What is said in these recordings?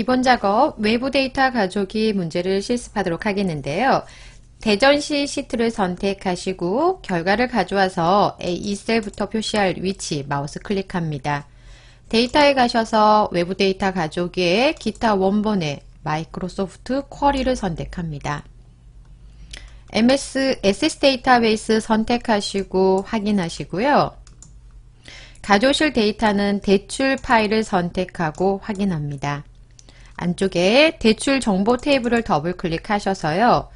기본 작업 외부 데이터 가족이 문제를 실습하도록 하겠는데요. 대전시 시트를 선택하시고 결과를 가져와서 A2셀부터 표시할 위치 마우스 클릭합니다. 데이터에 가셔서 외부 데이터 가족의 기타 원본에 마이크로소프트 쿼리를 선택합니다. MS SS 데이터베이스 선택하시고 확인하시고요. 가져오실 데이터는 대출 파일을 선택하고 확인합니다. 안쪽에 대출 정보 테이블을 더블 클릭하셔서요.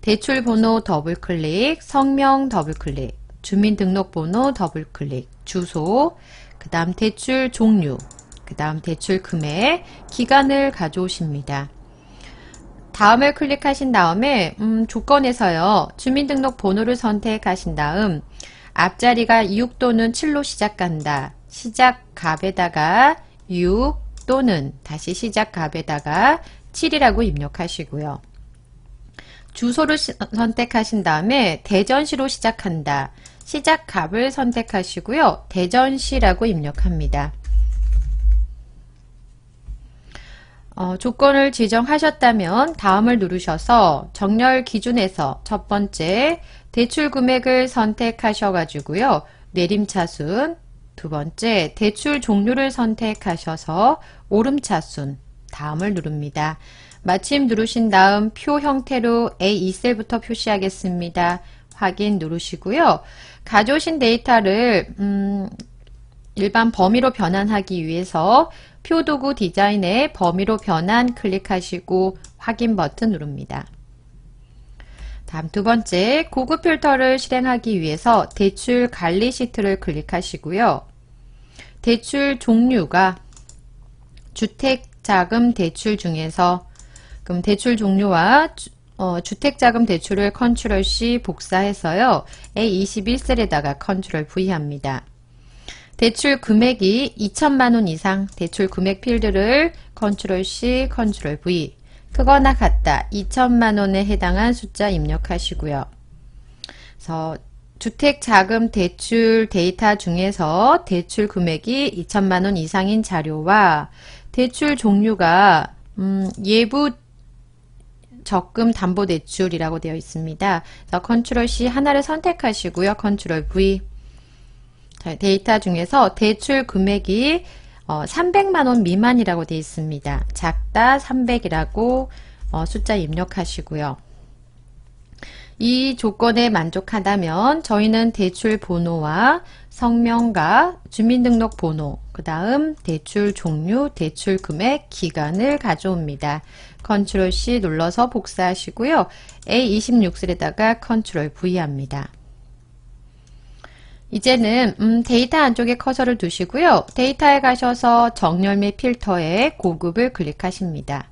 대출 번호 더블 클릭, 성명 더블 클릭, 주민등록번호 더블 클릭, 주소, 그 다음 대출 종류, 그 다음 대출 금액, 기간을 가져오십니다. 다음을 클릭하신 다음에 음, 조건에서요. 주민등록번호를 선택하신 다음 앞자리가 6 또는 7로 시작한다. 시작 값에다가 6, 또는 다시 시작 값에다가 7이라고 입력하시고요. 주소를 시, 선택하신 다음에 대전시로 시작한다. 시작 값을 선택하시고요. 대전시라고 입력합니다. 어, 조건을 지정하셨다면 다음을 누르셔서 정렬 기준에서 첫 번째 대출 금액을 선택하셔가지고요. 내림차순, 두 번째, 대출 종류를 선택하셔서 오름차순 다음을 누릅니다. 마침 누르신 다음 표 형태로 A2셀부터 표시하겠습니다. 확인 누르시고요. 가져오신 데이터를 음, 일반 범위로 변환하기 위해서 표도구 디자인의 범위로 변환 클릭하시고 확인 버튼 누릅니다. 다음 두 번째, 고급 필터를 실행하기 위해서 대출 관리 시트를 클릭하시고요. 대출 종류가 주택자금 대출 중에서 그럼 대출 종류와 주, 어, 택자금 대출을 컨트롤 C 복사해서요. A21셀에다가 컨트롤 V 합니다. 대출 금액이 2천만원 이상 대출 금액 필드를 컨트롤 C, 컨트롤 V 크거나 같다 2천만원에 해당한 숫자 입력하시고요. 그래서 주택자금 대출 데이터 중에서 대출 금액이 2천만원 이상인 자료와 대출 종류가 음, 예부 적금 담보 대출이라고 되어 있습니다. 그래서 컨트롤 C 하나를 선택하시고요. 컨트롤 V. 데이터 중에서 대출 금액이 어, 300만원 미만이라고 되어 있습니다. 작다 300이라고 어, 숫자 입력하시고요. 이 조건에 만족하다면 저희는 대출 번호와 성명과 주민등록 번호, 그 다음 대출 종류, 대출 금액, 기간을 가져옵니다. 컨트롤 C 눌러서 복사하시고요. A26셀에다가 컨트롤 V 합니다. 이제는 음, 데이터 안쪽에 커서를 두시고요. 데이터에 가셔서 정렬 및 필터에 고급을 클릭하십니다.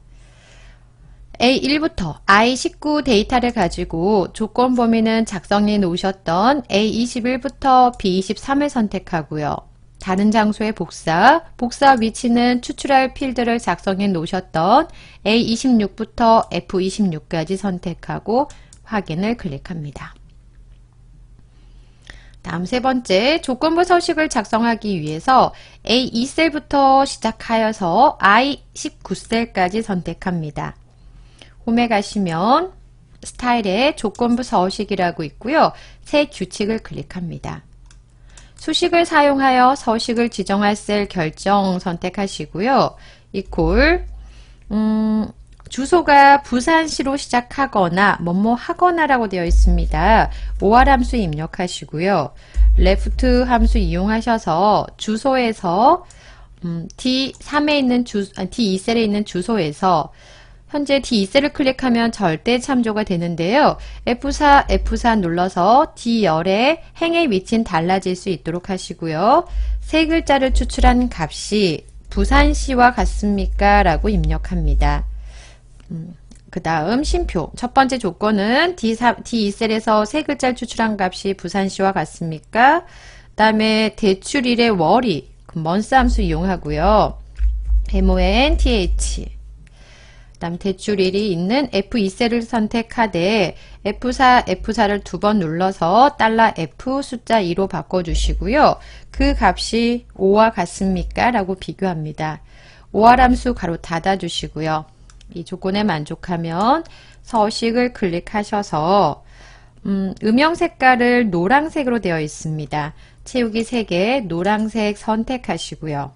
A1부터 I19 데이터를 가지고 조건 범위는 작성해 놓으셨던 A21부터 B23을 선택하고요. 다른 장소의 복사, 복사 위치는 추출할 필드를 작성해 놓으셨던 A26부터 F26까지 선택하고 확인을 클릭합니다. 다음 세 번째, 조건부 서식을 작성하기 위해서 A2셀부터 시작하여서 I19셀까지 선택합니다. 홈에 가시면 스타일에 조건부 서식이라고 있고요. 새 규칙을 클릭합니다. 수식을 사용하여 서식을 지정할 셀 결정 선택하시고요. 이퀄 음, 주소가 부산시로 시작하거나 뭐뭐 하거나라고 되어 있습니다. 오할 함수 입력하시고요. left 함수 이용하셔서 주소에서 음, D3에 있는 주 D2셀에 아, 있는 주소에서 현재 D2셀을 클릭하면 절대 참조가 되는데요. F4, F4 눌러서 D열에 행의 위치는 달라질 수 있도록 하시고요. 세 글자를 추출한 값이 부산시와 같습니까? 라고 입력합니다. 그 다음 심표 첫 번째 조건은 D3, D2셀에서 세 글자를 추출한 값이 부산시와 같습니까? 그 다음에 대출일의 월이 먼스 함수 이용하고요. MONTH 그 다음 대출일이 있는 F2셀을 선택하되 F4, F4를 두 번 눌러서 달러 $F 숫자 2로 바꿔주시고요. 그 값이 5와 같습니까? 라고 비교합니다. 5화함수 가로 닫아주시고요. 이 조건에 만족하면 서식을 클릭하셔서 음, 음영 색깔을 노란색으로 되어 있습니다. 채우기 3개 노란색 선택하시고요.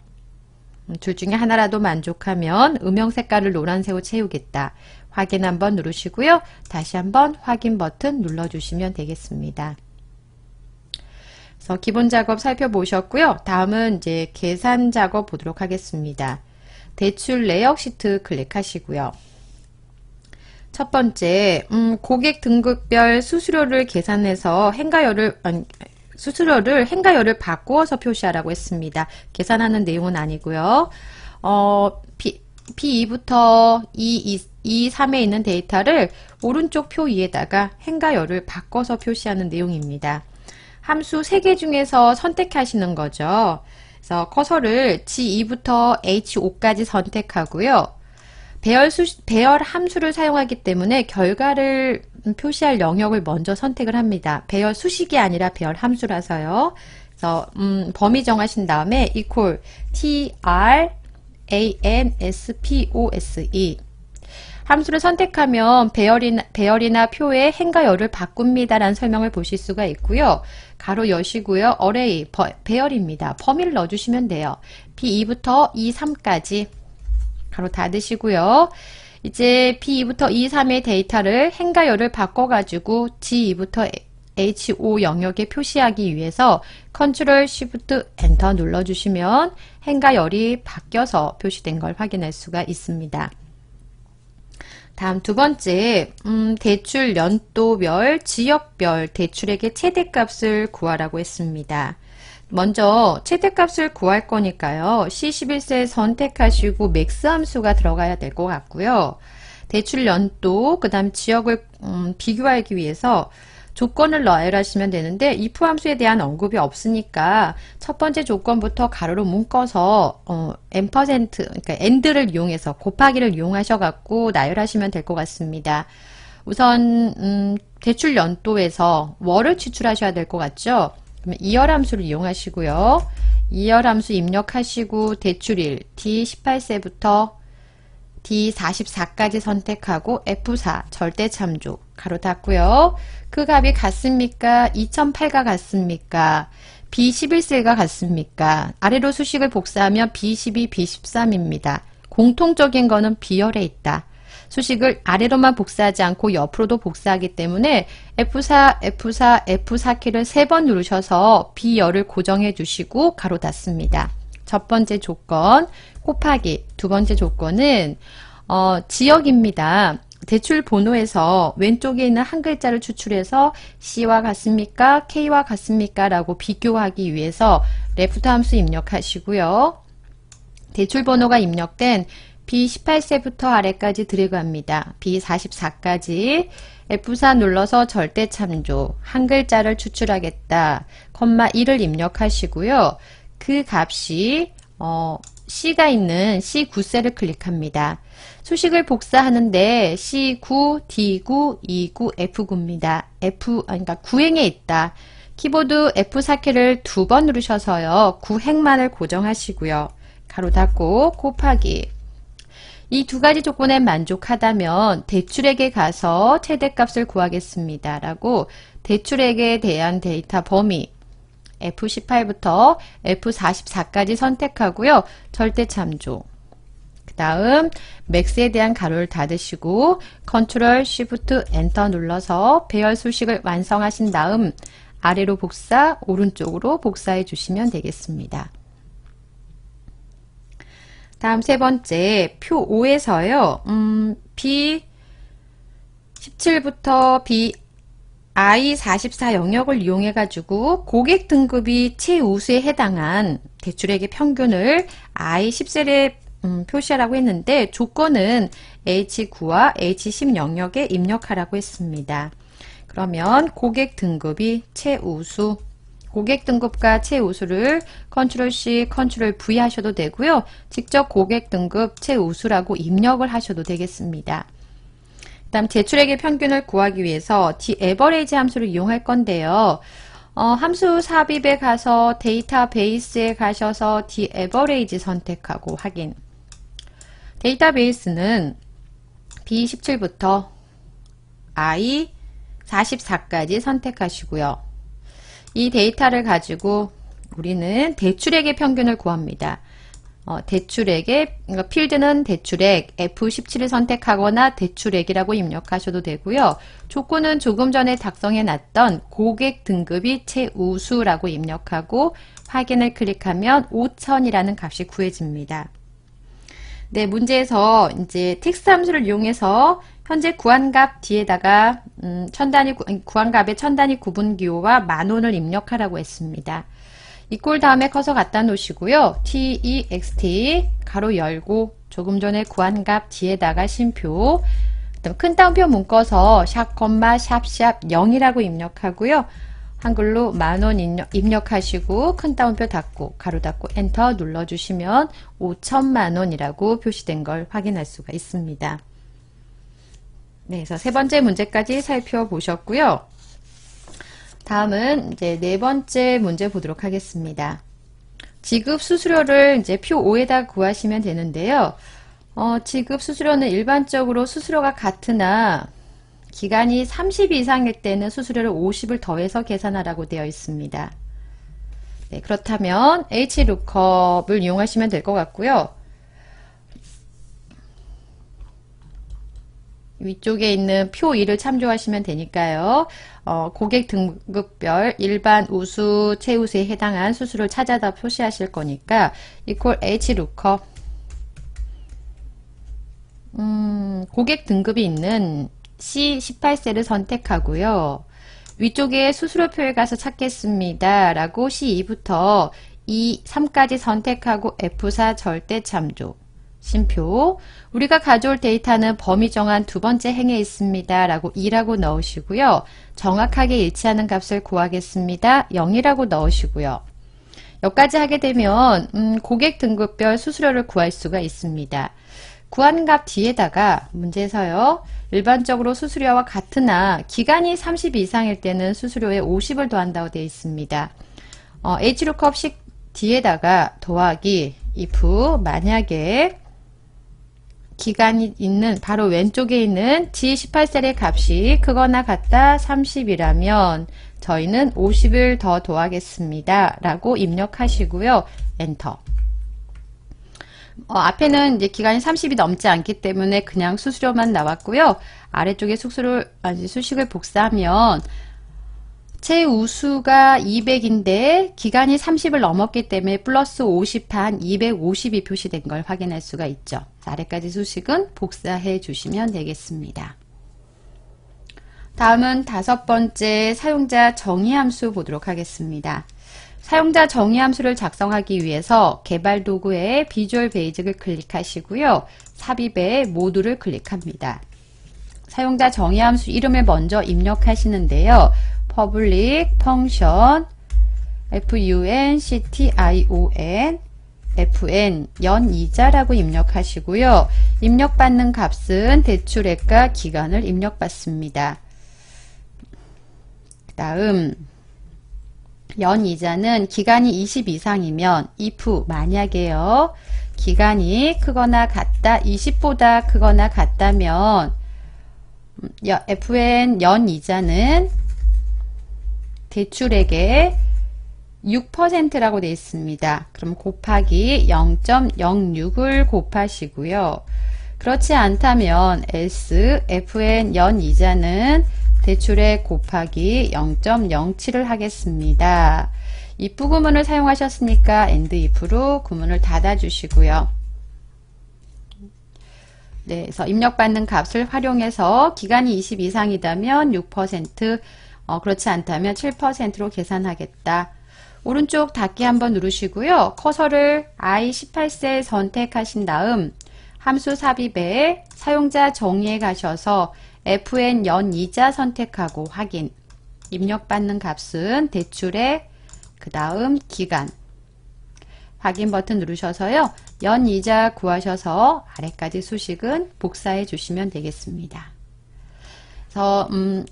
음, 둘 중에 하나라도 만족하면 음영 색깔을 노란색으로 채우겠다. 확인 한번 누르시고요. 다시 한번 확인 버튼 눌러주시면 되겠습니다. 그래서 기본 작업 살펴보셨고요. 다음은 이제 계산 작업 보도록 하겠습니다. 대출 내역 시트 클릭하시고요. 첫 번째, 음, 고객 등급별 수수료를 계산해서 행가율을 수수료를 행가율을 바꾸어서 표시하라고 했습니다. 계산하는 내용은 아니고요. 어, P, 2부터 E, E, E3에 있는 데이터를 오른쪽 표 위에다가 행가열을 바꿔서 표시하는 내용입니다. 함수 3개 중에서 선택하시는 거죠. 그래서 커서를 G2부터 H5까지 선택하고요. 배열, 수, 배열 함수를 사용하기 때문에 결과를 표시할 영역을 먼저 선택을 합니다. 배열 수식이 아니라 배열 함수라서요. 그래서 음, 범위 정하신 다음에 equal t r a n s p o s e 함수를 선택하면 배열이나, 배열이나 표의 행과 열을 바꿉니다라는 설명을 보실 수가 있고요. 가로 여시고요. 어레이, 배열입니다. 범위를 넣어주시면 돼요. B2부터 E3까지 가로 닫으시고요. 이제 B2부터 E3의 데이터를 행과 열을 바꿔가지고 G2부터 H5 영역에 표시하기 위해서 컨트롤 쉬프트 엔터 눌러주시면 행과 열이 바뀌어서 표시된 걸 확인할 수가 있습니다. 다음 두 번째, 음, 대출 연도별, 지역별 대출액의 최대값을 구하라고 했습니다. 먼저 최대값을 구할 거니까요. C11세 선택하시고 맥스 함수가 들어가야 될 것 같고요. 대출 연도, 그 다음 지역을 음, 비교하기 위해서 조건을 넣으라시면 되는데 if 함수에 대한 언급이 없으니까 첫 번째 조건부터 가로로 묶어서 어, n 그러니까 and를 이용해서 곱하기를 이용하셔 갖고 나열하시면 될 것 같습니다. 우선 음, 대출 연도에서 월을 추출하셔야 될 것 같죠? 그러 이열 함수를 이용하시고요. 이열 함수 입력하시고 대출일 D18세부터 D44까지 선택하고 F4 절대 참조 가로 닫고요. 그 값이 같습니까? 2008과 같습니까? B11셀과 같습니까? 아래로 수식을 복사하면 B12, B13입니다. 공통적인 거는 B열에 있다. 수식을 아래로만 복사하지 않고 옆으로도 복사하기 때문에 F4, F4, F4 키를 세 번 누르셔서 B열을 고정해 주시고 가로 닫습니다. 첫 번째 조건, 곱하기 두 번째 조건은 어, 지역입니다. 대출 번호에서 왼쪽에 있는 한 글자를 추출해서 C와 같습니까? K와 같습니까? 라고 비교하기 위해서 레프트 함수 입력하시고요. 대출 번호가 입력된 B18세부터 아래까지 드래그합니다 B44까지 F4 눌러서 절대 참조 한 글자를 추출하겠다. 콤마 1을 입력하시고요. 그 값이 어, C가 있는 C9셀을 클릭합니다. 수식을 복사하는데 C9, D9, E9, F9입니다. F, 그러니까 9행에 있다. 키보드 F4키를 두 번 누르셔서요. 9행만을 고정하시고요. 가로 닫고 곱하기 이 두 가지 조건에 만족하다면 대출액에 가서 최대값을 구하겠습니다. 라고 대출액에 대한 데이터 범위 F18부터 F44까지 선택하고요. 절대 참조. 그 다음 맥스에 대한 가로를 닫으시고 컨트롤 쉬프트 엔터 눌러서 배열 수식을 완성하신 다음 아래로 복사, 오른쪽으로 복사해 주시면 되겠습니다. 다음 세 번째 표 5에서요. 음, B 17부터 B I44 영역을 이용해 가지고 고객 등급이 최우수에 해당한 대출액의 평균을 I10셀에 음, 표시하라고 했는데 조건은 H9와 H10 영역에 입력하라고 했습니다. 그러면 고객 등급이 최우수 고객 등급과 최우수를 컨트롤 C, 컨트롤 V 하셔도 되고요. 직접 고객 등급 최우수라고 입력을 하셔도 되겠습니다. 그 다음 대출액의 평균을 구하기 위해서 d a v e r a g e 함수를 이용할 건데요. 어, 함수 삽입에 가서 데이터베이스에 가셔서 d a v e r a g e 선택하고 확인. 데이터베이스는 B17부터 I44까지 선택하시고요. 이 데이터를 가지고 우리는 대출액의 평균을 구합니다. 어, 대출액에 그러니까 필드는 대출액 F17을 선택하거나 대출액이라고 입력하셔도 되고요. 조건은 조금 전에 작성해놨던 고객 등급이 최우수라고 입력하고 확인을 클릭하면 5천이라는 값이 구해집니다. 네, 문제에서 이제 텍스 함수를 이용해서 현재 구한값 뒤에다가 음, 천단위 구한값의 천단위 구분기호와 만원을 입력하라고 했습니다. 이꼴 다음에 커서 갖다 놓으시고요. text e 가로 열고 조금 전에 구한 값 뒤에다가 심표 큰 따옴표 묶어서 샵, 콤마, 샵, 샵 0이라고 입력하고요. 한글로 만원 입력, 하시고큰 따옴표 닫고 가로 닫고 엔터 눌러주시면 5천만원이라고 표시된 걸 확인할 수가 있습니다. 네, 그래서 세 번째 문제까지 살펴보셨고요. 다음은 이제 네 번째 문제 보도록 하겠습니다. 지급 수수료를 이제 표 5에다 구하시면 되는데요. 어, 지급 수수료는 일반적으로 수수료가 같으나 기간이 30 이상일 때는 수수료를 50을 더해서 계산하라고 되어 있습니다. 네, 그렇다면 H루컵을 이용하시면 될 것 같고요. 위쪽에 있는 표 2를 참조하시면 되니까요. 어, 고객 등급별 일반 우수, 최우수에 해당한 수수를 찾아다 표시하실 거니까 equal h 루커 음, 고객 등급이 있는 C18셀을 선택하고요. 위쪽에 수수료표에 가서 찾겠습니다. 라고 C2부터 E3까지 선택하고 F4 절대 참조 심표 우리가 가져올 데이터는 범위 정한 두 번째 행에 있습니다. 라고 2라고 넣으시고요. 정확하게 일치하는 값을 구하겠습니다. 0이라고 넣으시고요. 여기까지 하게 되면 음, 고객 등급별 수수료를 구할 수가 있습니다. 구한 값 뒤에다가 문제에서요. 일반적으로 수수료와 같으나 기간이 30 이상일 때는 수수료에 50을 더한다고 되어 있습니다. 어, H룩컵식 뒤에다가 더하기 if 만약에 기간이 있는 바로 왼쪽에 있는 G18셀의 값이 그거나 같다 30이라면 저희는 50을 더 더하겠습니다. 라고 입력하시고요. 엔터. 어, 앞에는 이제 기간이 30이 넘지 않기 때문에 그냥 수수료만 나왔고요. 아래쪽에 수수료 아니, 수식을 복사하면 최우수가 200인데 기간이 30을 넘었기 때문에 플러스 50한 250이 표시된 걸 확인할 수가 있죠. 아래까지 수식은 복사해 주시면 되겠습니다. 다음은 다섯 번째 사용자 정의 함수 보도록 하겠습니다. 사용자 정의 함수를 작성하기 위해서 개발 도구에 비주얼 베이직을 클릭하시고요. 삽입에 모두를 클릭합니다. 사용자 정의 함수 이름을 먼저 입력하시는데요. public function function fn 연이자라고 입력하시고요. 입력받는 값은 대출액과 기간을 입력받습니다. 다음 연이자는 기간이 20 이상이면 if 만약에요. 기간이 크거나 같다 20보다 크거나 같다면 음, fn 연이자는 대출액의 6%라고 되어 있습니다. 그럼 곱하기 0.06을 곱하시고요. 그렇지 않다면 S, FN 연 이자는 대출의 곱하기 0.07을 하겠습니다. 이프 구문을 사용하셨으니까 and if로 구문을 닫아주시고요. 네, 그래서 입력받는 값을 활용해서 기간이 20 이상이다면 6%, 어, 그렇지 않다면 7%로 계산하겠다. 오른쪽 닫기 한번 누르시고요. 커서를 i 1 8세 선택하신 다음 함수 삽입에 사용자 정의에 가셔서 FN 연이자 선택하고 확인 입력받는 값은 대출의 그 다음 기간 확인 버튼 누르셔서요. 연이자 구하셔서 아래까지 수식은 복사해 주시면 되겠습니다. 그래서 음,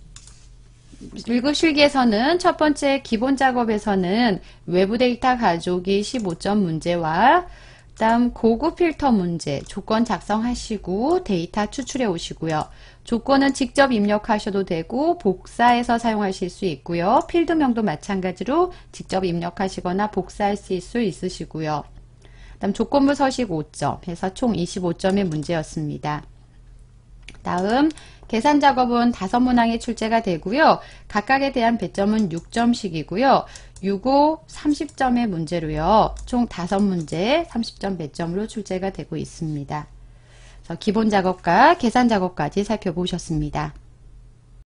읽으실기에서는 첫 번째 기본 작업에서는 외부 데이터 가져오기 15점 문제와 다음 고급 필터 문제 조건 작성하시고 데이터 추출해 오시고요. 조건은 직접 입력하셔도 되고 복사해서 사용하실 수 있고요. 필드명도 마찬가지로 직접 입력하시거나 복사하실 수 있으시고요. 다음 조건부 서식 5점 해서 총 25점의 문제였습니다. 다음 계산 작업은 다섯 문항의 출제가 되고요. 각각에 대한 배점은 6점씩이고요. 6 5, 30점의 문제로요. 총 다섯 문제 30점 배점으로 출제가 되고 있습니다. 기본 작업과 계산 작업까지 살펴보셨습니다.